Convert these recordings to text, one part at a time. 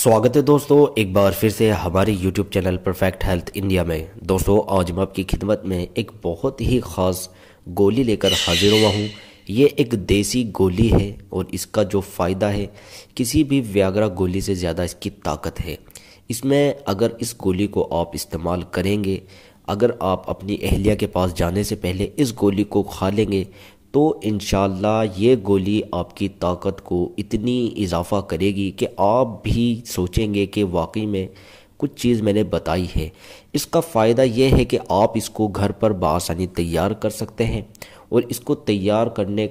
स्वागत है दोस्तों एक बार फिर से हमारे YouTube channel perfect health India में दोस्तों आज मैं आपकी खिदमत में एक बहुत ही ख़ास गोली लेकर हाजिर हुआ हूँ ये एक देसी गोली है और इसका जो फ़ायदा है किसी भी व्यागरा गोली से ज़्यादा इसकी ताकत है इसमें अगर इस गोली को आप इस्तेमाल करेंगे अगर आप अपनी अहलिया के पास जाने से पहले इस गोली को खा लेंगे तो इन ये गोली आपकी ताकत को इतनी इजाफ़ा करेगी कि आप भी सोचेंगे कि वाकई में कुछ चीज़ मैंने बताई है इसका फ़ायदा यह है कि आप इसको घर पर बसानी तैयार कर सकते हैं और इसको तैयार करने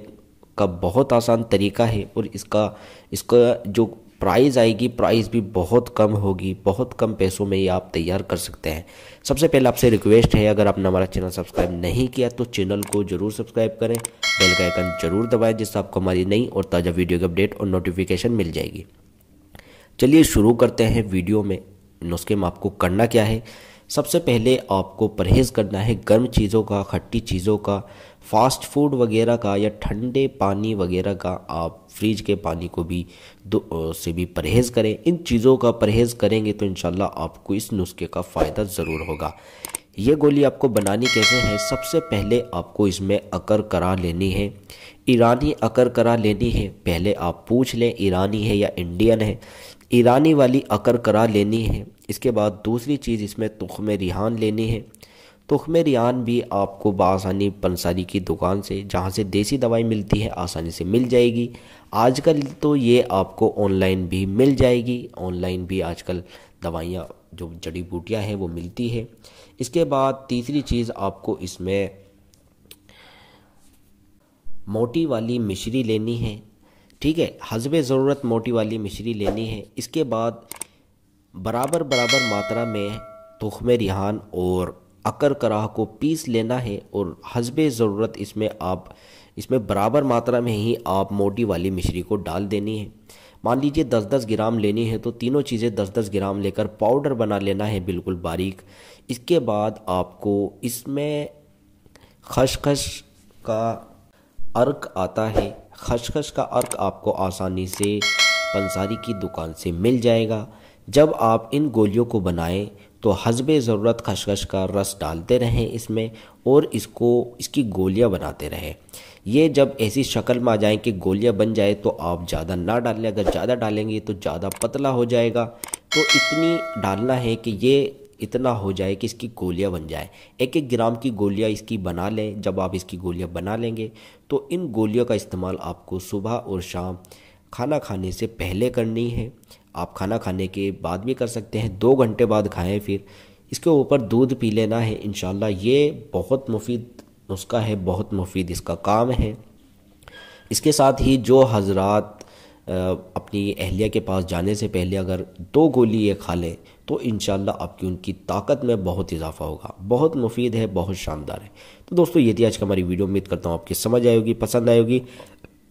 का बहुत आसान तरीका है और इसका इसका जो प्राइस आएगी प्राइस भी बहुत कम होगी बहुत कम पैसों में ये आप तैयार कर सकते हैं सबसे पहले आपसे रिक्वेस्ट है अगर आपने हमारा चैनल सब्सक्राइब नहीं किया तो चैनल को जरूर सब्सक्राइब करें बेल का आइकन जरूर दबाएं जिससे आपको हमारी नई और ताज़ा वीडियो की अपडेट और नोटिफिकेशन मिल जाएगी चलिए शुरू करते हैं वीडियो में नुस्खे में आपको करना क्या है सबसे पहले आपको परहेज़ करना है गर्म चीज़ों का खट्टी चीज़ों का फास्ट फूड वगैरह का या ठंडे पानी वगैरह का आप फ्रिज के पानी को भी से भी परहेज़ करें इन चीज़ों का परहेज़ करेंगे तो इन आपको इस नुस्खे का फ़ायदा ज़रूर होगा ये गोली आपको बनानी कैसे है सबसे पहले आपको इसमें अकर करा लेनी है ईरानी अकर करा लेनी है पहले आप पूछ लें ईरानी है या इंडियन है ईरानी वाली अकर करा लेनी है इसके बाद दूसरी चीज़ इसमें तुखम रिहान लेनी है तुखम रिहान भी आपको बसानी पंसारी की दुकान से जहाँ से देसी दवाई मिलती है आसानी से मिल जाएगी आजकल तो ये आपको ऑनलाइन भी मिल जाएगी ऑनलाइन भी आजकल दवाइयाँ जो जड़ी बूटियाँ हैं वो मिलती है इसके बाद तीसरी चीज़ आपको इसमें मोटी वाली मिश्री लेनी है ठीक है हजब ज़रूरत मोटी वाली मिश्री लेनी है इसके बाद बराबर बराबर मात्रा में तुखम रिहान और अकर कराह को पीस लेना है और हजब ज़रूरत इसमें आप इसमें बराबर मात्रा में ही आप मोटी वाली मिश्री को डाल देनी है मान लीजिए दस दस ग्राम लेनी है तो तीनों चीज़ें दस दस ग्राम लेकर पाउडर बना लेना है बिल्कुल बारीक इसके बाद आपको इसमें खशखश का अर्क आता है खसखस का अर्क आपको आसानी से पंसारी की दुकान से मिल जाएगा जब आप इन गोलियों को बनाएं तो हजब ज़रूरत खसखस का रस डालते रहें इसमें और इसको इसकी गोलियां बनाते रहें ये जब ऐसी शक्ल में आ जाए कि गोलियां बन जाए तो आप ज़्यादा ना डालें अगर ज़्यादा डालेंगे तो ज़्यादा पतला हो जाएगा तो इतनी डालना है कि ये इतना हो जाए कि इसकी गोलियां बन जाए एक एक ग्राम की गोलियां इसकी बना लें जब आप इसकी गोलियां बना लेंगे तो इन गोलियों का इस्तेमाल आपको सुबह और शाम खाना खाने से पहले करनी है आप खाना खाने के बाद भी कर सकते हैं दो घंटे बाद खाएं फिर इसके ऊपर दूध पी लेना है इन ये बहुत मुफीद नुस्खा है बहुत मुफीद इसका काम है इसके साथ ही जो हजरात अपनी अहलिया के पास जाने से पहले अगर दो गोली ये खा लें तो इन आपकी उनकी ताकत में बहुत इजाफा होगा बहुत मुफीद है बहुत शानदार है तो दोस्तों ये थी आज की हमारी वीडियो उम्मीद करता हूँ आपकी समझ आएगी पसंद आएगी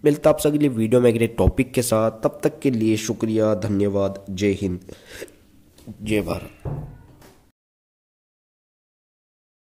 मिलता आपसे अगले वीडियो में अगले टॉपिक के साथ तब तक के लिए शुक्रिया धन्यवाद जय हिंद जय भारत